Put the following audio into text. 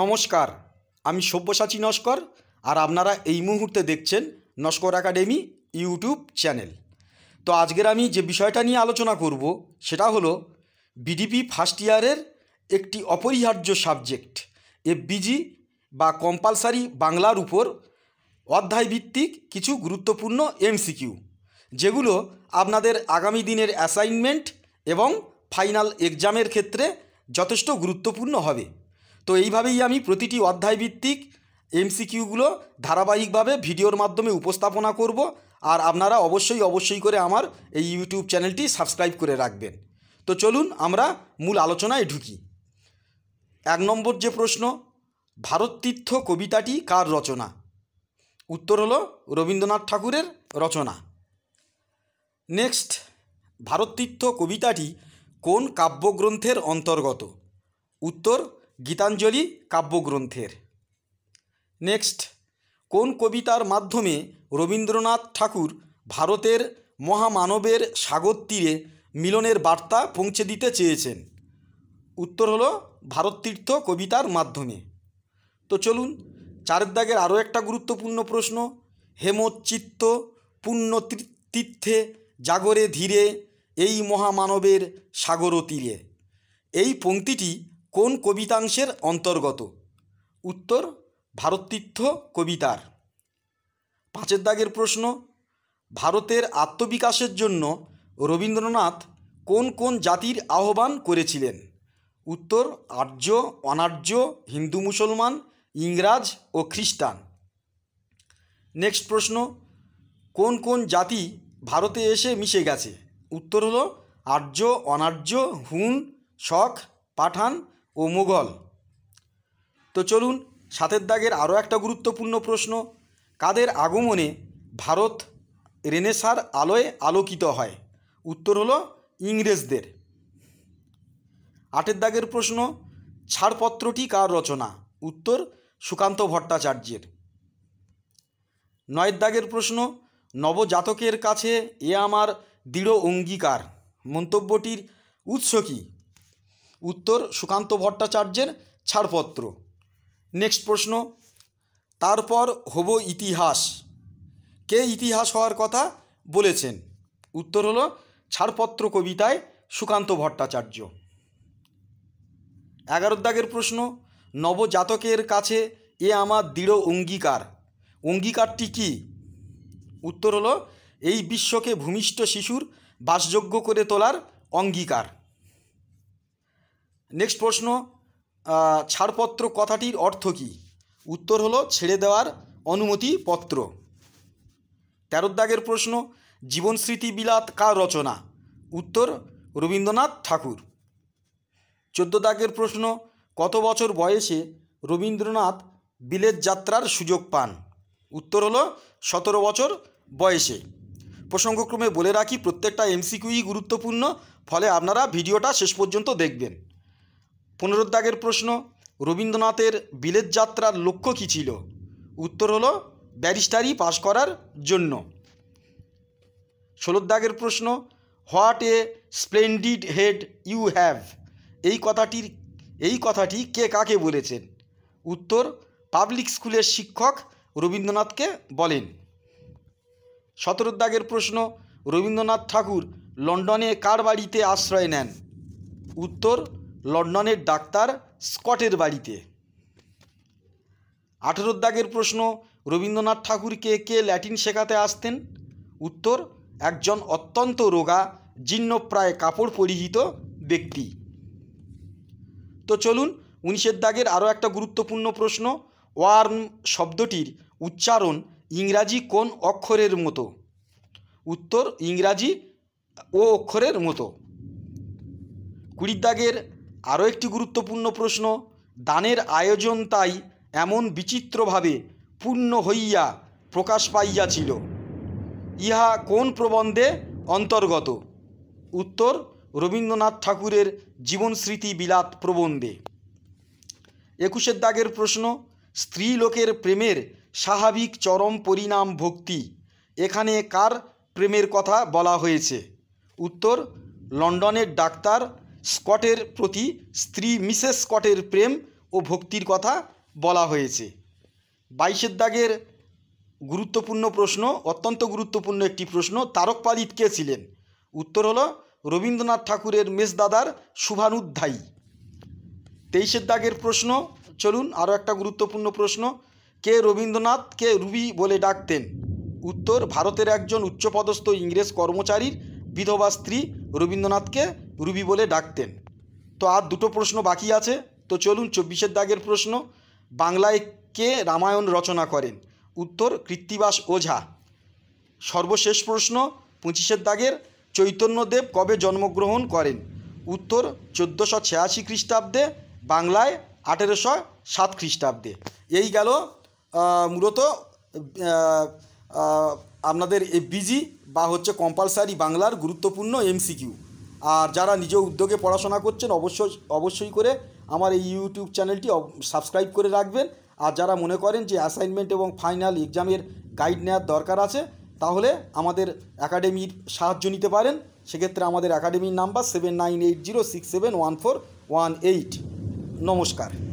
নমস্কার আমি সব্যসাচী নস্কর আর আপনারা এই মুহূর্তে দেখছেন নস্কর একাডেমি ইউটিউব চ্যানেল তো আজকের আমি যে বিষয়টা নিয়ে আলোচনা করব সেটা হলো বিডিপি ফার্স্ট ইয়ারের একটি অপরিহার্য সাবজেক্ট এফবিজি বা কম্পালসারি বাংলার উপর অধ্যায়ভিত্তিক কিছু গুরুত্বপূর্ণ এমসিকিউ যেগুলো আপনাদের আগামী দিনের অ্যাসাইনমেন্ট এবং ফাইনাল এক্সামের ক্ষেত্রে যথেষ্ট গুরুত্বপূর্ণ হবে তো এইভাবেই আমি প্রতিটি অধ্যায় ভিত্তিক এমসিকিউগুলো ধারাবাহিকভাবে ভিডিওর মাধ্যমে উপস্থাপনা করব আর আপনারা অবশ্যই অবশ্যই করে আমার এই ইউটিউব চ্যানেলটি সাবস্ক্রাইব করে রাখবেন তো চলুন আমরা মূল আলোচনায় ঢুকি এক নম্বর যে প্রশ্ন ভারত তীর্থ কবিতাটি কার রচনা উত্তর হলো রবীন্দ্রনাথ ঠাকুরের রচনা নেক্সট ভারত তীর্থ কবিতাটি কোন কাব্যগ্রন্থের অন্তর্গত উত্তর গীতাঞ্জলি কাব্যগ্রন্থের নেক্সট কোন কবিতার মাধ্যমে রবীন্দ্রনাথ ঠাকুর ভারতের মহামানবের সাগর তীরে মিলনের বার্তা পৌঁছে দিতে চেয়েছেন উত্তর হলো ভারততীর্থ কবিতার মাধ্যমে তো চলুন চারদাগের আরও একটা গুরুত্বপূর্ণ প্রশ্ন হেমচিত্ত পুণ্য তীর্থে জাগরে ধীরে এই মহামানবের সাগর তীরে এই পংক্তিটি কোন কবিতাংশের অন্তর্গত উত্তর ভারততীর্থ কবিতার পাঁচের দাগের প্রশ্ন ভারতের আত্মবিকাশের জন্য রবীন্দ্রনাথ কোন কোন জাতির আহ্বান করেছিলেন উত্তর আর্য অনার্য হিন্দু মুসলমান ইংরাজ ও খ্রিস্টান নেক্সট প্রশ্ন কোন কোন জাতি ভারতে এসে মিশে গেছে উত্তর হল আর্য অনার্য হুন শখ পাঠান ও মুঘল তো চলুন সাতের দাগের আরও একটা গুরুত্বপূর্ণ প্রশ্ন কাদের আগমনে ভারত রেনেসার আলোয় আলোকিত হয় উত্তর হলো ইংরেজদের আটের দাগের প্রশ্ন ছাড়পত্রটি কার রচনা উত্তর সুকান্ত ভট্টাচার্যের নয়ের দাগের প্রশ্ন নবজাতকের কাছে এ আমার দৃঢ় অঙ্গীকার মন্তব্যটির উৎস কী উত্তর সুকান্ত ভট্টাচার্যের ছাড়পত্র নেক্সট প্রশ্ন তারপর হব ইতিহাস কে ইতিহাস হওয়ার কথা বলেছেন উত্তর হলো ছাড়পত্র কবিতায় সুকান্ত ভট্টাচার্য এগারো দাগের প্রশ্ন নবজাতকের কাছে এ আমার দৃঢ় অঙ্গীকার অঙ্গীকারটি কি উত্তর হলো এই বিশ্বকে ভূমিষ্ঠ শিশুর বাসযোগ্য করে তোলার অঙ্গীকার নেক্সট প্রশ্ন ছাড়পত্র কথাটির অর্থ কী উত্তর হলো ছেড়ে দেওয়ার অনুমতিপত্র তেরো দাগের প্রশ্ন জীবনস্মৃতি বিলাত কার রচনা উত্তর রবীন্দ্রনাথ ঠাকুর চোদ্দ দাগের প্রশ্ন কত বছর বয়সে রবীন্দ্রনাথ বিলেত যাত্রার সুযোগ পান উত্তর হলো সতেরো বছর বয়সে প্রসঙ্গক্রমে বলে রাখি প্রত্যেকটা এমসিকিউই গুরুত্বপূর্ণ ফলে আপনারা ভিডিওটা শেষ পর্যন্ত দেখবেন দাগের প্রশ্ন রবীন্দ্রনাথের বিলেত যাত্রার লক্ষ্য কী ছিল উত্তর হলো ব্যারিস্টারি পাশ করার জন্য ষোলো দাগের প্রশ্ন what a splendid head you have এই কথাটির এই কথাটি কে কাকে বলেছেন উত্তর পাবলিক স্কুলের শিক্ষক রবীন্দ্রনাথকে বলেন সতেরো দাগের প্রশ্ন রবীন্দ্রনাথ ঠাকুর লন্ডনে কার বাড়িতে আশ্রয় নেন উত্তর লন্ডনের ডাক্তার স্কটের বাড়িতে আঠেরো দাগের প্রশ্ন রবীন্দ্রনাথ ঠাকুরকে কে ল্যাটিন শেখাতে আসতেন উত্তর একজন অত্যন্ত রোগা জীর্ণপ্রায় কাপড় পরিহিত ব্যক্তি তো চলুন উনিশের দাগের আরও একটা গুরুত্বপূর্ণ প্রশ্ন ওয়ার্ম শব্দটির উচ্চারণ ইংরাজি কোন অক্ষরের মতো উত্তর ইংরাজি ও অক্ষরের মতো কুড়ির দাগের আরও একটি গুরুত্বপূর্ণ প্রশ্ন দানের আয়োজন তাই এমন বিচিত্রভাবে পূর্ণ হইয়া প্রকাশ পাইয়াছিল ইহা কোন প্রবন্ধে অন্তর্গত উত্তর রবীন্দ্রনাথ ঠাকুরের জীবনস্মৃতি বিলাত প্রবন্ধে একুশের দাগের প্রশ্ন স্ত্রী লোকের প্রেমের স্বাভাবিক চরম পরিণাম ভক্তি এখানে কার প্রেমের কথা বলা হয়েছে উত্তর লন্ডনের ডাক্তার স্কটের প্রতি স্ত্রী মিসেস স্কটের প্রেম ও ভক্তির কথা বলা হয়েছে বাইশের দাগের গুরুত্বপূর্ণ প্রশ্ন অত্যন্ত গুরুত্বপূর্ণ একটি প্রশ্ন তারকপালিত কে ছিলেন উত্তর হল রবীন্দ্রনাথ ঠাকুরের মেজদাদার শুভানুধ্যায়ী তেইশের দাগের প্রশ্ন চলুন আরও একটা গুরুত্বপূর্ণ প্রশ্ন কে রবীন্দ্রনাথকে রুবি বলে ডাকতেন উত্তর ভারতের একজন উচ্চপদস্থ ইংরেজ কর্মচারীর বিধবা স্ত্রী রবীন্দ্রনাথকে রুবি বলে ডাকতেন তো আর দুটো প্রশ্ন বাকি আছে তো চলুন চব্বিশের দাগের প্রশ্ন বাংলায় কে রামায়ণ রচনা করেন উত্তর কৃত্তিবাস ওঝা সর্বশেষ প্রশ্ন পঁচিশের দাগের চৈতন্যদেব কবে জন্মগ্রহণ করেন উত্তর চোদ্দোশো ছিয়াশি খ্রিস্টাব্দে বাংলায় আঠেরোশো সাত খ্রিস্টাব্দে এই গেল মূলত আপনাদের বিজি বা হচ্ছে কম্পালসারি বাংলার গুরুত্বপূর্ণ এমসিকিউ আর যারা নিজে উদ্যোগে পড়াশোনা করছেন অবশ্যই অবশ্যই করে আমার এই ইউটিউব চ্যানেলটি সাবস্ক্রাইব করে রাখবেন আর যারা মনে করেন যে অ্যাসাইনমেন্ট এবং ফাইনাল এক্সামের গাইড নেওয়ার দরকার আছে তাহলে আমাদের একাডেমির সাহায্য নিতে পারেন সেক্ষেত্রে আমাদের একাডেমির number seven nine eight zero six seven one four one eight নমস্কার